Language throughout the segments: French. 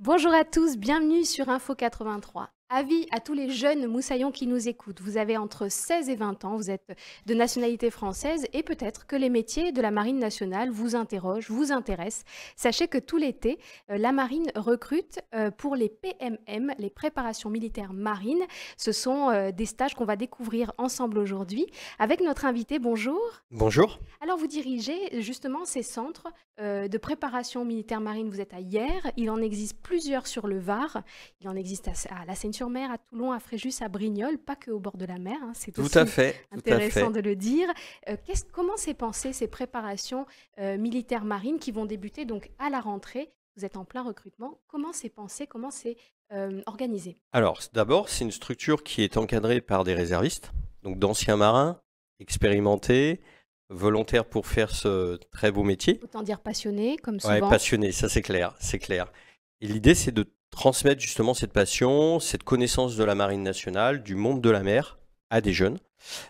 Bonjour à tous, bienvenue sur Info 83. Avis à tous les jeunes moussaillons qui nous écoutent. Vous avez entre 16 et 20 ans, vous êtes de nationalité française et peut-être que les métiers de la Marine nationale vous interrogent, vous intéressent. Sachez que tout l'été, euh, la Marine recrute euh, pour les PMM, les préparations militaires marines. Ce sont euh, des stages qu'on va découvrir ensemble aujourd'hui avec notre invité. Bonjour. Bonjour. Alors vous dirigez justement ces centres de préparation militaire marine. Vous êtes à Hier, il en existe plusieurs sur le Var, il en existe à la Seine sur mer à Toulon, à Fréjus, à Brignoles, pas que au bord de la mer. Hein, c'est tout à fait, intéressant de le dire. Euh, quest comment s'est pensée ces préparations euh, militaires marines qui vont débuter donc à la rentrée vous êtes en plein recrutement. Comment s'est pensé Comment c'est euh, organisé Alors, d'abord, c'est une structure qui est encadrée par des réservistes, donc d'anciens marins expérimentés, volontaires pour faire ce très beau métier. Autant dire passionnés, comme souvent. Oui, passionnés, ça c'est clair, c'est clair. Et l'idée, c'est de transmettre justement cette passion, cette connaissance de la marine nationale, du monde de la mer à des jeunes,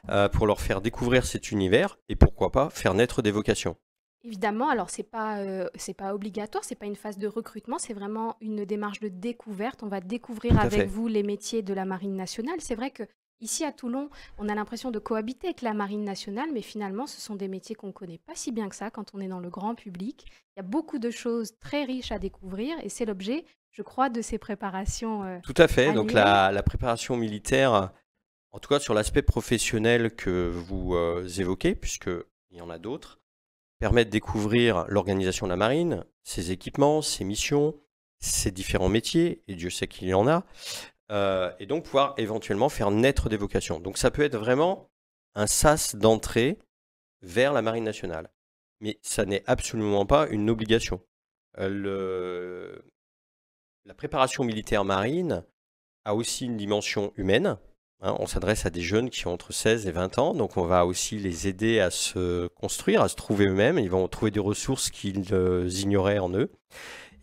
euh, pour leur faire découvrir cet univers et pourquoi pas faire naître des vocations. Évidemment, alors c'est pas euh, c'est pas obligatoire, c'est pas une phase de recrutement, c'est vraiment une démarche de découverte. On va découvrir avec vous les métiers de la marine nationale. C'est vrai que Ici à Toulon, on a l'impression de cohabiter avec la marine nationale, mais finalement, ce sont des métiers qu'on ne connaît pas si bien que ça quand on est dans le grand public. Il y a beaucoup de choses très riches à découvrir et c'est l'objet, je crois, de ces préparations. Euh, tout à fait. Donc la, préparation militaire, en tout cas sur l'aspect professionnel que vous euh, évoquez, évoquez, puisqu'il y en a d'autres, permet de découvrir l'organisation de la marine, ses équipements, ses missions, ses différents métiers, et Dieu sait qu'il y en a, euh, et donc pouvoir éventuellement faire naître des vocations. Donc ça peut être vraiment un sas d'entrée vers la marine nationale. Mais ça n'est absolument pas une obligation. Euh, la préparation militaire marine a aussi une dimension humaine. Hein. on s'adresse à des jeunes qui ont entre 16 et 20 ans, donc on va aussi les aider à se construire, à se trouver eux-mêmes. Ils vont trouver des ressources qu'ils euh, ignoraient en eux.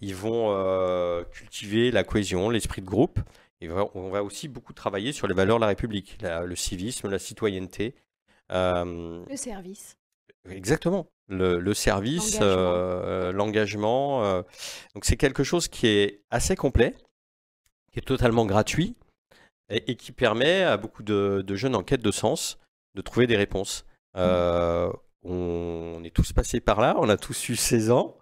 Ils vont cultiver la cohésion, l'esprit de groupe on va aussi beaucoup travailler sur les valeurs de la République, le civisme, la citoyenneté. Euh, le service. Exactement. Le, service, euh, l'engagement. Euh, donc c'est quelque chose qui est assez complet, qui est totalement gratuit et, qui permet à beaucoup de, jeunes en quête de sens de trouver des réponses. on, mmh. on, est tous passés par là, on a tous eu 16 ans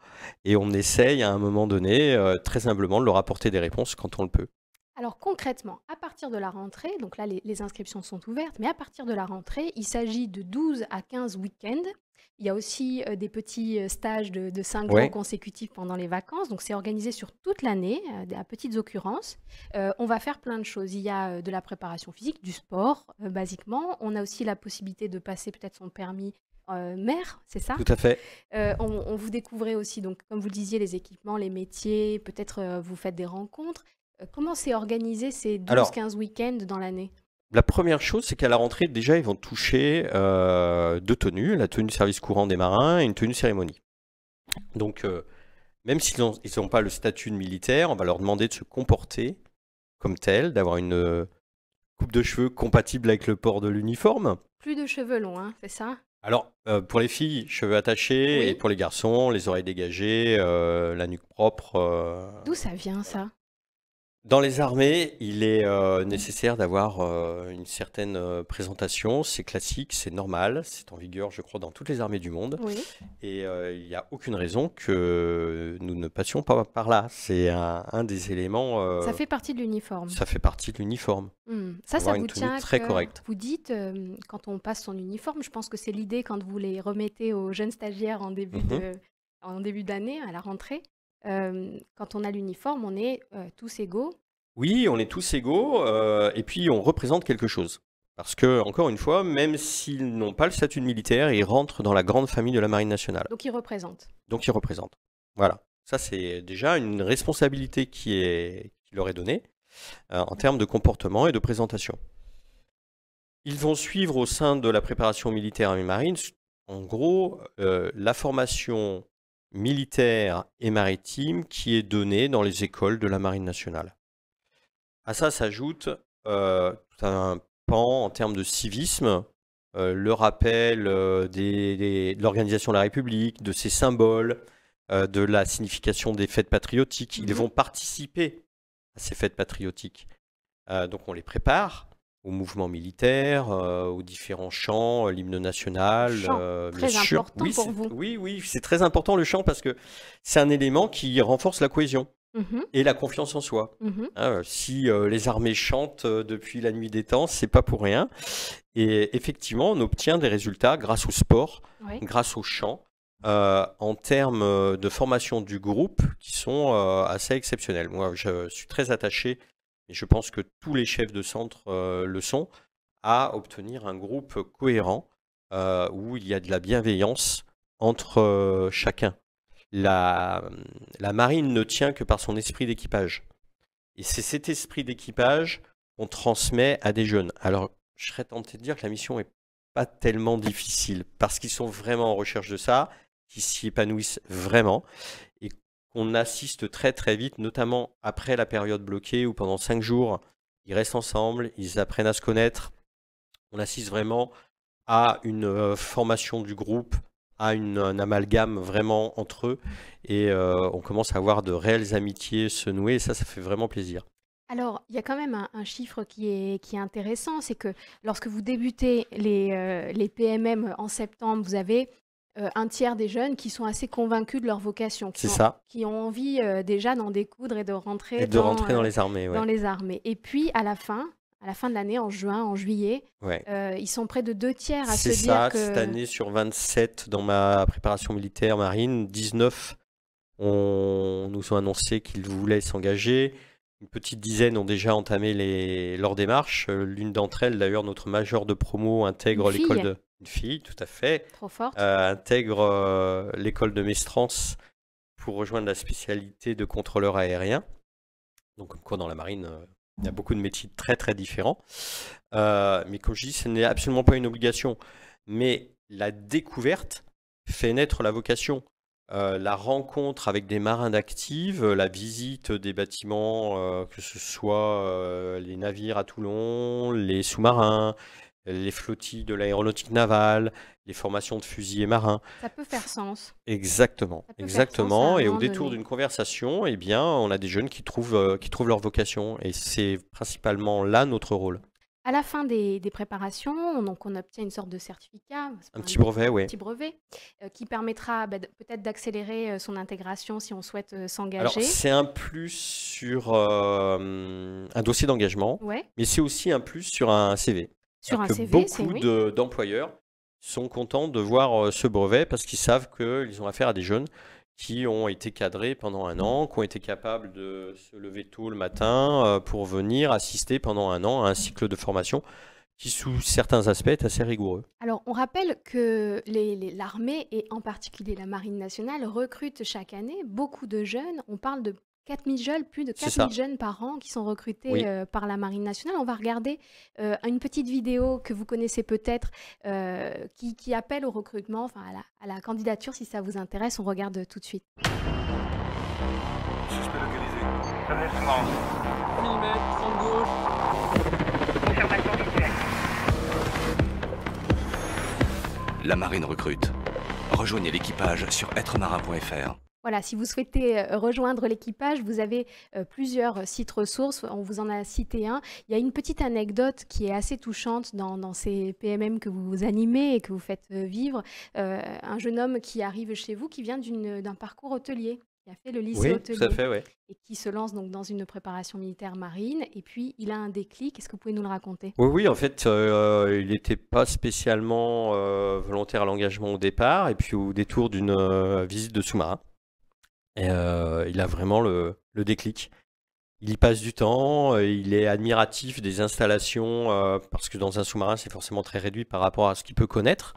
et on essaye à un moment donné, très humblement, de leur apporter des réponses quand on le peut. Alors concrètement, à partir de la rentrée, donc là les, inscriptions sont ouvertes, mais à partir de la rentrée, il s'agit de 12 à 15 week-ends. Il y a aussi euh, des petits euh, stages de, 5 consécutifs pendant les vacances, donc c'est organisé sur toute l'année, euh, à petites occurrences. on va faire plein de choses. Il y a de la préparation physique, du sport, basiquement. On a aussi la possibilité de passer peut-être son permis mer. mère, c'est ça Tout à fait. on, vous découvrez aussi, donc, comme vous le disiez, les équipements, les métiers, peut-être vous faites des rencontres. Euh, comment c'est organisé ces 12-15 week-ends dans l'année la première chose, c'est qu'à la rentrée, déjà, ils vont toucher euh, deux tenues, la tenue de service courant des marins et une tenue cérémonie. Donc, euh, même s'ils n'ont ils pas le statut de militaire, on va leur demander de se comporter comme tel, d'avoir une coupe de cheveux compatible avec le port de l'uniforme. Plus de cheveux longs, hein, c'est ça Alors, pour les filles, cheveux attachés, et pour les garçons, les oreilles dégagées, la nuque propre. D'où ça vient, ça dans les armées, il est euh, nécessaire d'avoir euh, une certaine euh, présentation. C'est classique, c'est normal, c'est en vigueur, je crois, dans toutes les armées du monde. Et il n'y a aucune raison que nous ne passions pas par là. C'est un, des éléments. ça fait partie de l'uniforme. Ça fait partie de l'uniforme. Hmm. Ça, ça vous tient très correct Vous dites, quand on passe son uniforme, je pense que c'est l'idée quand vous les remettez aux jeunes stagiaires en début mhm. de, en début d'année, à la rentrée, quand on a l'uniforme, on est tous égaux. Oui, on est tous égaux, et puis on représente quelque chose. Parce que, encore une fois, même s'ils n'ont pas le statut de militaire, ils rentrent dans la grande famille de la Marine nationale. Donc ils représentent. Donc ils représentent. Voilà. Ça, c'est déjà une responsabilité qui, est, qui leur est donnée en termes de comportement et de présentation. Ils vont suivre au sein de la préparation militaire et marine, en gros, la formation militaire et maritime qui est donné dans les écoles de la Marine nationale. À ça s'ajoute euh, un pan en termes de civisme, euh, le rappel euh, des, de l'organisation de la République, de ses symboles, de la signification des fêtes patriotiques. Ils mhm. vont participer à ces fêtes patriotiques. donc on les prépare, au mouvement militaire, euh, aux différents chants, euh, l'hymne national, chant, euh, très Important oui, pour vous. oui, oui, c'est très important le chant parce que c'est un élément qui renforce la cohésion. Mhm. Et la confiance en soi. Mhm. Hein, si les armées chantent depuis la nuit des temps, c'est pas pour rien. Et effectivement, on obtient des résultats grâce au sport, grâce au chant, en termes de formation du groupe, qui sont assez exceptionnels. Moi, je suis très attaché et je pense que tous les chefs de centre euh, le sont, à obtenir un groupe cohérent euh, où il y a de la bienveillance entre euh, chacun. La, hum, la, marine ne tient que par son esprit d'équipage. Et c'est cet esprit d'équipage qu'on transmet à des jeunes. Alors, je serais tenté de dire que la mission n'est pas tellement difficile, parce qu'ils sont vraiment en recherche de ça, qu'ils s'y épanouissent vraiment. On assiste très très vite, notamment après la période bloquée ou pendant cinq jours, ils restent ensemble, ils apprennent à se connaître. On assiste vraiment à une euh, formation du groupe, à une, un amalgame vraiment entre eux et euh, on commence à avoir de réelles amitiés se nouer et ça, ça fait vraiment plaisir. Alors, il y a quand même un, chiffre qui est, qui est intéressant, c'est que lorsque vous débutez les, euh, les PMM en septembre, vous avez euh, un tiers des jeunes qui sont assez convaincus de leur vocation, qui, ont, envie euh, déjà d'en découdre et de rentrer, euh, dans, les armées, Et puis à la fin, à la fin de l'année, en juin, en juillet, ils sont près de deux tiers à se dire ça, cette année sur 27 dans ma préparation militaire marine, 19 on... nous ont annoncé qu'ils voulaient s'engager. Une petite dizaine ont déjà entamé les... leur démarche. L'une d'entre elles, d'ailleurs, notre major de promo intègre l'école de une fille, tout à fait. Euh, intègre euh, l'école de Mestrance pour rejoindre la spécialité de contrôleur aérien. Donc, comme quoi, dans la marine, euh, il y a beaucoup de métiers très très différents. mais comme je dis, ce n'est absolument pas une obligation. Mais la découverte fait naître la vocation. la rencontre avec des marins d'active, la visite des bâtiments, que ce soit les navires à Toulon, les sous-marins, les flottilles de l'aéronautique navale, les formations de fusiliers marins. Ça peut faire sens. Exactement, exactement. et au détour d'une conversation, eh bien, on a des jeunes qui trouvent, euh, qui trouvent leur vocation. Et c'est principalement là notre rôle. À la fin des, préparations, donc on obtient une sorte de certificat, un petit brevet, oui. Un petit brevet, euh, qui permettra bah, peut-être d'accélérer euh, son intégration si on souhaite s'engager. s'engager. c'est un plus sur un dossier d'engagement, mais c'est aussi un plus sur un CV. Sur un CV, beaucoup d'employeurs sont contents de voir euh, ce brevet parce qu'ils savent qu'ils ont affaire à des jeunes qui ont été cadrés pendant un an, qui ont été capables de se lever tôt le matin euh, pour venir assister pendant un an à un cycle de formation qui, sous certains aspects, est assez rigoureux. Alors, on rappelle que l'armée, et en particulier la Marine nationale, recrute chaque année beaucoup de jeunes. On parle de 4000 jeunes, plus de 000 jeunes par an qui sont recrutés euh, par la Marine nationale. On va regarder euh, une petite vidéo que vous connaissez peut-être euh, qui, appelle au recrutement, enfin à la, candidature si ça vous intéresse. On regarde tout de suite. La marine recrute. Rejoignez l'équipage sur êtremarin.fr. Voilà, si vous souhaitez euh, rejoindre l'équipage, vous avez euh, plusieurs euh, sites ressources. On vous en a cité un. Il y a une petite anecdote qui est assez touchante dans, ces PMM que vous animez et que vous faites vivre. un jeune homme qui arrive chez vous, qui vient d'un parcours hôtelier, qui a fait le lycée hôtelier. Et qui se lance donc dans une préparation militaire marine. Et puis, il a un déclic. Est-ce que vous pouvez nous le raconter Oui, oui. En fait, il n'était pas spécialement volontaire à l'engagement au départ. Et puis, au détour d'une visite de sous-marin et euh, il a vraiment le, déclic. Il y passe du temps, euh, il est admiratif des installations, euh, parce que dans un sous-marin, c'est forcément très réduit par rapport à ce qu'il peut connaître.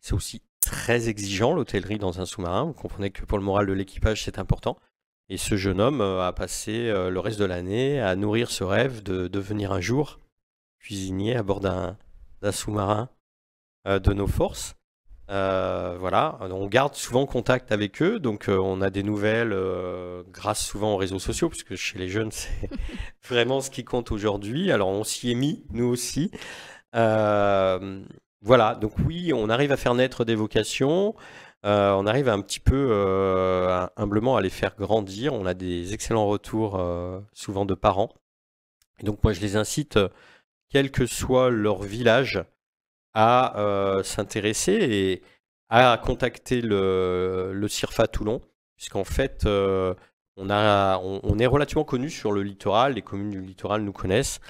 C'est aussi très exigeant, l'hôtellerie dans un sous-marin. Vous comprenez que pour le moral de l'équipage, c'est important. Et ce jeune homme a passé le reste de l'année à nourrir ce rêve de devenir un jour cuisinier à bord d'un sous-marin de nos forces. Euh, voilà, on garde souvent contact avec eux, donc euh, on a des nouvelles euh, grâce souvent aux réseaux sociaux, puisque chez les jeunes, c'est vraiment ce qui compte aujourd'hui. Alors on s'y est mis, nous aussi. voilà, donc oui, on arrive à faire naître des vocations, on arrive un petit peu humblement à les faire grandir. On a des excellents retours souvent de parents. Et donc moi, je les incite, quel que soit leur village, à s'intéresser et à contacter le, CIRFA Toulon, puisqu'en fait, on, a, on, est relativement connu sur le littoral, les communes du littoral nous connaissent,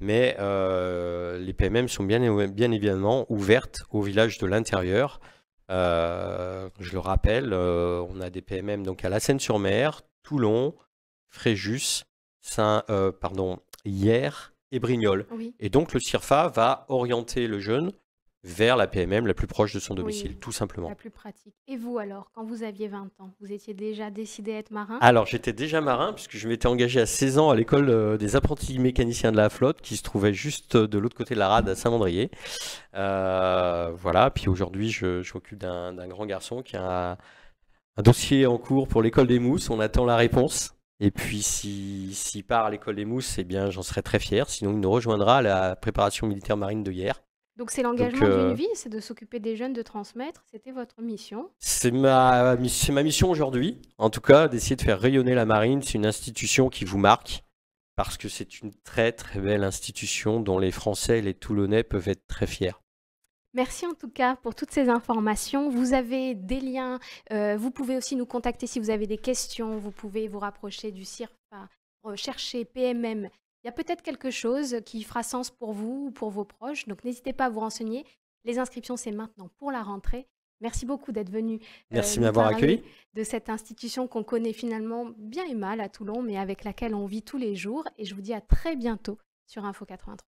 mais les PMM sont bien, bien, évidemment ouvertes aux villages de l'intérieur. je le rappelle, on a des PMM donc à La Seine-sur-Mer, Toulon, Fréjus, Saint, pardon, Hier, et Brignoles. Et donc le CIRFA va orienter le jeune vers la PMM la plus proche de son domicile, tout simplement. La plus pratique. Et vous alors, quand vous aviez 20 ans, vous étiez déjà décidé à être marin Alors j'étais déjà marin puisque je m'étais engagé à 16 ans à l'école euh, des apprentis mécaniciens de la flotte qui se trouvait juste euh, de l'autre côté de la rade à saint andré euh, voilà, puis aujourd'hui je, m'occupe d'un grand garçon qui a un, dossier en cours pour l'école des mousses, on attend la réponse. Et puis s'il si, part à l'école des mousses, eh bien j'en serais très fier, sinon il nous rejoindra à la préparation militaire marine de hier. Donc c'est l'engagement d'une euh, vie, c'est de s'occuper des jeunes, de transmettre. C'était votre mission. C'est ma, mission aujourd'hui, en tout cas, d'essayer de faire rayonner la marine. C'est une institution qui vous marque, parce que c'est une très très belle institution dont les Français et les Toulonnais peuvent être très fiers. Merci en tout cas pour toutes ces informations. Vous avez des liens, euh, vous pouvez aussi nous contacter si vous avez des questions, vous pouvez vous rapprocher du CIRFA, rechercher PMM il y a peut-être quelque chose qui fera sens pour vous ou pour vos proches. Donc n'hésitez pas à vous renseigner. Les inscriptions, c'est maintenant pour la rentrée. Merci beaucoup d'être venu. Euh, Merci de m'avoir accueilli. De cette institution qu'on connaît finalement bien et mal à Toulon, mais avec laquelle on vit tous les jours. Et je vous dis à très bientôt sur Info 83.